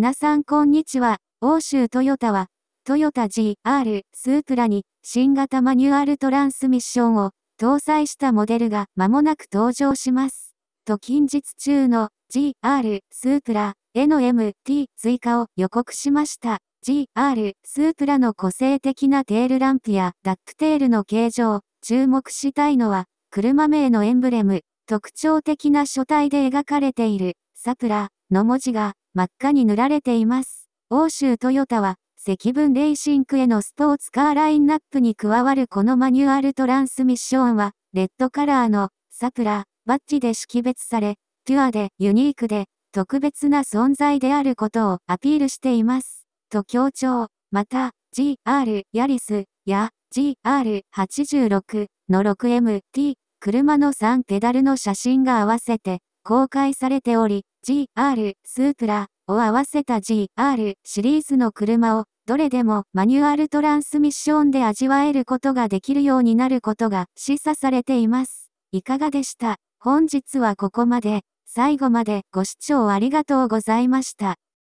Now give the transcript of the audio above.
皆さんこんにちは。欧州トヨタは、トヨタ GR スープラに新型マニュアルトランスミッションを搭載したモデルが間もなく登場します。と近日中の GR スープラへの MT 追加を予告しました。GR スープラの個性的なテールランプやダックテールの形状、注目したいのは、車名のエンブレム、特徴的な書体で描かれている、サプラの文字が真っ赤に塗られています。欧州トヨタは、積分レーシングへのスポーツカーラインナップに加わるこのマニュアルトランスミッションは、レッドカラーのサプラ、バッジで識別され、ピュアでユニークで特別な存在であることをアピールしています。と強調、また、GR ヤリスや GR86 の 6MT 車の3ペダルの写真が合わせて公開されており、GR、スープラを合わせた GR シリーズの車を、どれでもマニュアルトランスミッションで味わえることができるようになることが示唆されています。いかがでした本日はここまで。最後までご視聴ありがとうございました。